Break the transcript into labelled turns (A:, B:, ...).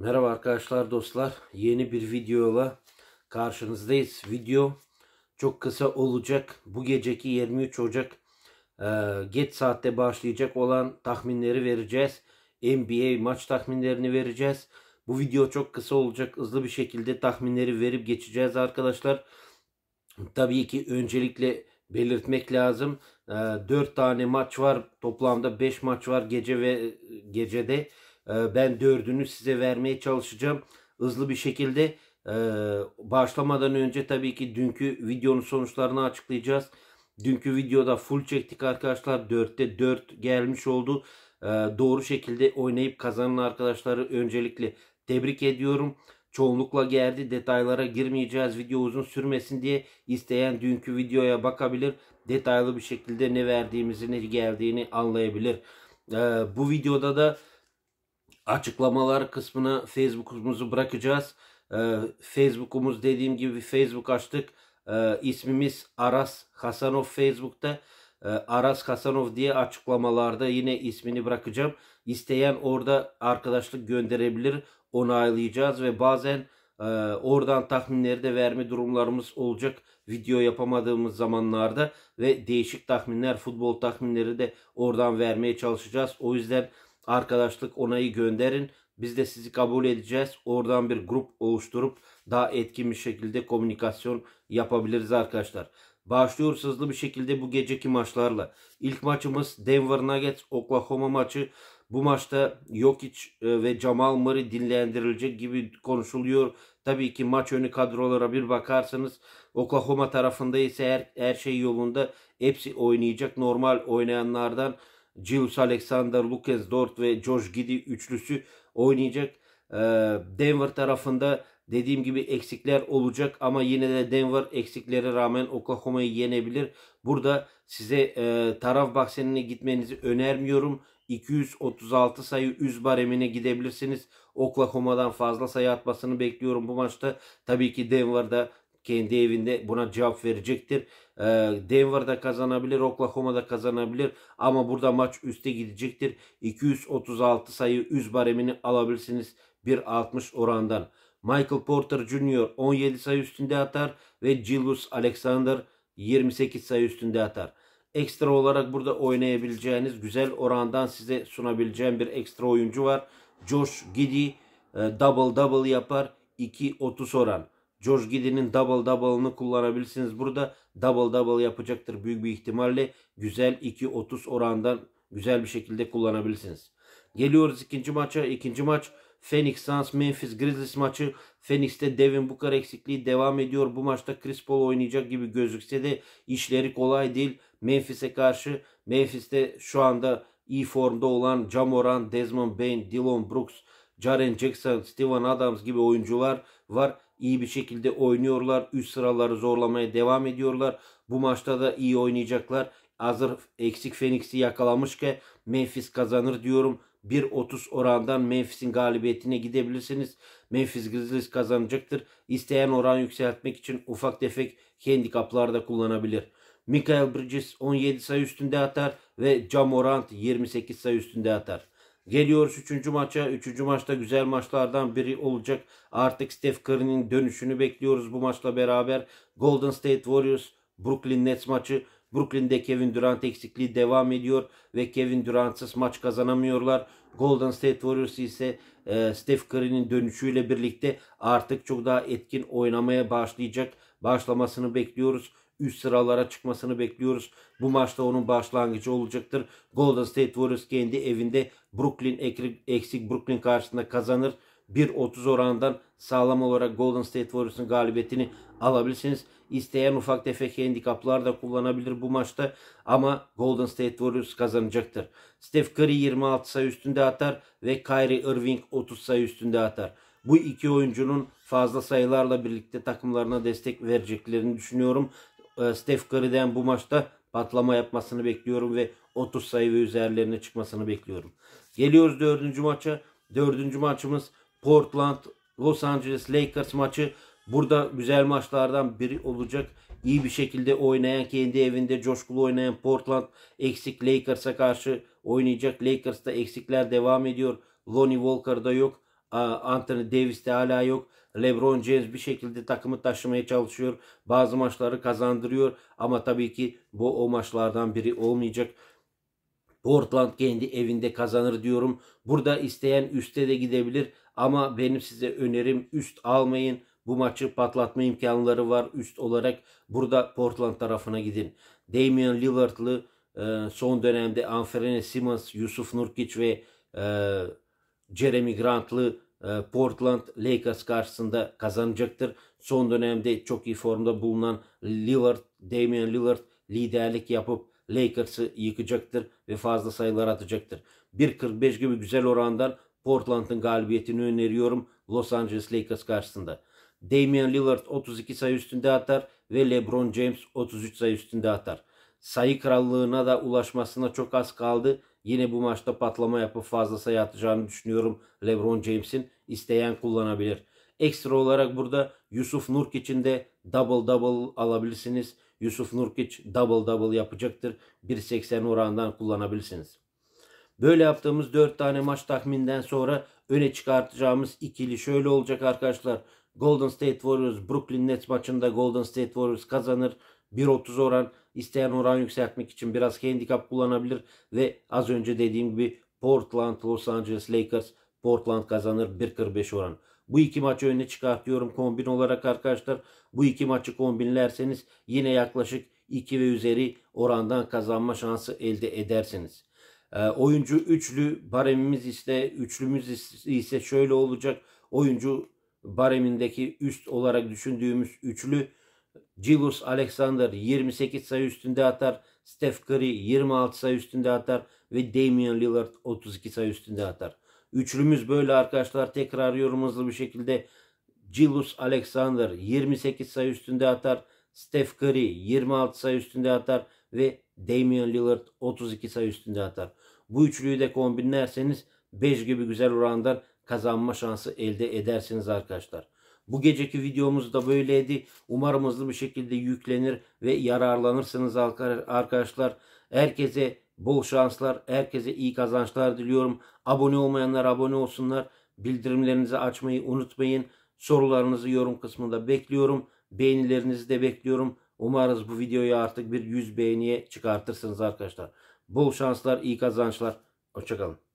A: Merhaba arkadaşlar dostlar. Yeni bir videoyla karşınızdayız. Video çok kısa olacak. Bu geceki 23 Ocak e, geç saatte başlayacak olan tahminleri vereceğiz. NBA maç tahminlerini vereceğiz. Bu video çok kısa olacak. Hızlı bir şekilde tahminleri verip geçeceğiz arkadaşlar. Tabii ki öncelikle belirtmek lazım. E, 4 tane maç var. Toplamda 5 maç var gece ve gecede. Ee, ben dördünü size vermeye çalışacağım. Hızlı bir şekilde ee, başlamadan önce tabii ki dünkü videonun sonuçlarını açıklayacağız. Dünkü videoda full çektik arkadaşlar. dörtte dört gelmiş oldu. Ee, doğru şekilde oynayıp kazanan arkadaşları öncelikle tebrik ediyorum çoğunlukla geldi. Detaylara girmeyeceğiz. Video uzun sürmesin diye isteyen dünkü videoya bakabilir. Detaylı bir şekilde ne verdiğimizi ne geldiğini anlayabilir. bu videoda da açıklamalar kısmına Facebook'umuzu bırakacağız. Ee, Facebook'umuz dediğim gibi Facebook açtık. Ee, ismimiz Aras Hasanov Facebook'ta. Ee, Aras Hasanov diye açıklamalarda yine ismini bırakacağım. İsteyen orada arkadaşlık gönderebilir. Onaylayacağız ve bazen e, oradan tahminleri de verme durumlarımız olacak. Video yapamadığımız zamanlarda ve değişik tahminler, futbol tahminleri de oradan vermeye çalışacağız. O yüzden arkadaşlık onayı gönderin. Biz de sizi kabul edeceğiz. Oradan bir grup oluşturup daha etkin bir şekilde komünikasyon yapabiliriz arkadaşlar. Başlıyoruz hızlı bir şekilde bu geceki maçlarla. İlk maçımız Denver Nuggets Oklahoma maçı. Bu maçta Jokic e, ve Jamal Murray dinlendirilecek gibi konuşuluyor. Tabii ki maç önü kadrolara bir bakarsanız Oklahoma tarafında ise her, her şey yolunda. Hepsi oynayacak normal oynayanlardan. Jules Alexander, Lucas Dort ve Josh Giddy üçlüsü oynayacak. Ee, Denver tarafında dediğim gibi eksikler olacak ama yine de Denver eksiklere rağmen Oklahoma'yı yenebilir. Burada size e, taraf bahsenine gitmenizi önermiyorum. 236 sayı üz baremine gidebilirsiniz. Oklahoma'dan fazla sayı atmasını bekliyorum bu maçta. Tabii ki Denver'da kendi evinde buna cevap verecektir. Ee, Denver'da kazanabilir, Oklahoma'da kazanabilir ama burada maç üste gidecektir. 236 sayı üz baremini alabilirsiniz 1.60 orandan. Michael Porter Jr. 17 sayı üstünde atar ve Julius Alexander 28 sayı üstünde atar. Ekstra olarak burada oynayabileceğiniz güzel orandan size sunabileceğim bir ekstra oyuncu var. Josh Giddy e, double double yapar 2.30 oran. George Gidinin double double'ını kullanabilirsiniz. Burada double double yapacaktır büyük bir ihtimalle. Güzel 2.30 orandan güzel bir şekilde kullanabilirsiniz. Geliyoruz ikinci maça. İkinci maç Phoenix Suns Memphis Grizzlies maçı. Phoenix'te Devin Booker eksikliği devam ediyor. Bu maçta Chris Paul oynayacak gibi gözükse de işleri kolay değil. Memphis'e karşı Memphis'te şu anda iyi formda olan Jamoran, Desmond Bain, Dylan Brooks, Jaren Jackson, Steven Adams gibi oyuncular var iyi bir şekilde oynuyorlar. Üst sıraları zorlamaya devam ediyorlar. Bu maçta da iyi oynayacaklar. Hazır eksik Phoenix'i yakalamış yakalamışken Memphis kazanır diyorum. 1.30 orandan Memphis'in galibiyetine gidebilirsiniz. Memphis Grizzlies kazanacaktır. İsteyen oran yükseltmek için ufak tefek handikaplar da kullanabilir. Michael Bridges 17 sayı üstünde atar ve Cam Morant 28 sayı üstünde atar. Geliyoruz 3. maça. 3. maçta güzel maçlardan biri olacak. Artık Steph Curry'nin dönüşünü bekliyoruz bu maçla beraber. Golden State Warriors Brooklyn Nets maçı. Brooklyn'de Kevin Durant eksikliği devam ediyor ve Kevin Durant'sız maç kazanamıyorlar. Golden State Warriors ise e, Steph Curry'nin dönüşüyle birlikte artık çok daha etkin oynamaya başlayacak başlamasını bekliyoruz. Üst sıralara çıkmasını bekliyoruz. Bu maçta onun başlangıcı olacaktır. Golden State Warriors kendi evinde Brooklyn eksik Brooklyn karşısında kazanır. 1.30 orandan sağlam olarak Golden State Warriors'ın galibiyetini alabilirsiniz. İsteyen ufak tefek handikaplar da kullanabilir bu maçta ama Golden State Warriors kazanacaktır. Steph Curry 26 sayı üstünde atar ve Kyrie Irving 30 sayı üstünde atar. Bu iki oyuncunun fazla sayılarla birlikte takımlarına destek vereceklerini düşünüyorum. Ee, Steph Curry'den bu maçta patlama yapmasını bekliyorum ve 30 sayı ve üzerlerine çıkmasını bekliyorum. Geliyoruz dördüncü maça. Dördüncü maçımız Portland Los Angeles Lakers maçı. Burada güzel maçlardan biri olacak. İyi bir şekilde oynayan, kendi evinde coşkulu oynayan Portland eksik Lakers'a karşı oynayacak. Lakers'ta eksikler devam ediyor. Lonnie Walker'da yok. Anthony Davis de hala yok. LeBron James bir şekilde takımı taşımaya çalışıyor. Bazı maçları kazandırıyor ama tabii ki bu o maçlardan biri olmayacak. Portland kendi evinde kazanır diyorum. Burada isteyen üste de gidebilir ama benim size önerim üst almayın. Bu maçı patlatma imkanları var üst olarak. Burada Portland tarafına gidin. Damian Lillard'lı e, son dönemde Anferene Simmons, Yusuf Nurkic ve e, Jeremy Grant'lı e, Portland Lakers karşısında kazanacaktır. Son dönemde çok iyi formda bulunan Lillard, Damian Lillard liderlik yapıp Lakers'ı yıkacaktır ve fazla sayılar atacaktır. 1.45 gibi güzel orandan Portland'ın galibiyetini öneriyorum Los Angeles Lakers karşısında. Damian Lillard 32 sayı üstünde atar ve LeBron James 33 sayı üstünde atar. Sayı krallığına da ulaşmasına çok az kaldı. Yine bu maçta patlama yapıp fazla sayı atacağını düşünüyorum LeBron James'in. isteyen kullanabilir. Ekstra olarak burada Yusuf Nurkiç'in de double double alabilirsiniz. Yusuf Nurkic double double yapacaktır. 1.80 orandan kullanabilirsiniz. Böyle yaptığımız 4 tane maç tahminden sonra öne çıkartacağımız ikili şöyle olacak arkadaşlar. Golden State Warriors Brooklyn Nets maçında Golden State Warriors kazanır. 1.30 oran isteyen oran yükseltmek için biraz handicap kullanabilir ve az önce dediğim gibi Portland Los Angeles Lakers Portland kazanır 1.45 oran. Bu iki maçı öne çıkartıyorum kombin olarak arkadaşlar. Bu iki maçı kombinlerseniz yine yaklaşık 2 ve üzeri orandan kazanma şansı elde edersiniz. E, oyuncu üçlü baremimiz ise üçlümüz ise şöyle olacak. Oyuncu baremindeki üst olarak düşündüğümüz üçlü Julius Alexander 28 sayı üstünde atar. Steph Curry 26 sayı üstünde atar. Ve Damian Lillard 32 sayı üstünde atar. Üçlümüz böyle arkadaşlar. Tekrar yorum hızlı bir şekilde. Julius Alexander 28 sayı üstünde atar. Steph Curry 26 sayı üstünde atar. Ve Damian Lillard 32 sayı üstünde atar. Bu üçlüyü de kombinlerseniz 5 gibi güzel oranda kazanma şansı elde edersiniz arkadaşlar. Bu geceki videomuz da böyleydi. Umarım hızlı bir şekilde yüklenir ve yararlanırsınız arkadaşlar. Herkese bol şanslar, herkese iyi kazançlar diliyorum. Abone olmayanlar abone olsunlar. Bildirimlerinizi açmayı unutmayın. Sorularınızı yorum kısmında bekliyorum. Beğenilerinizi de bekliyorum. Umarız bu videoyu artık bir 100 beğeniye çıkartırsınız arkadaşlar. Bol şanslar, iyi kazançlar. Hoşçakalın.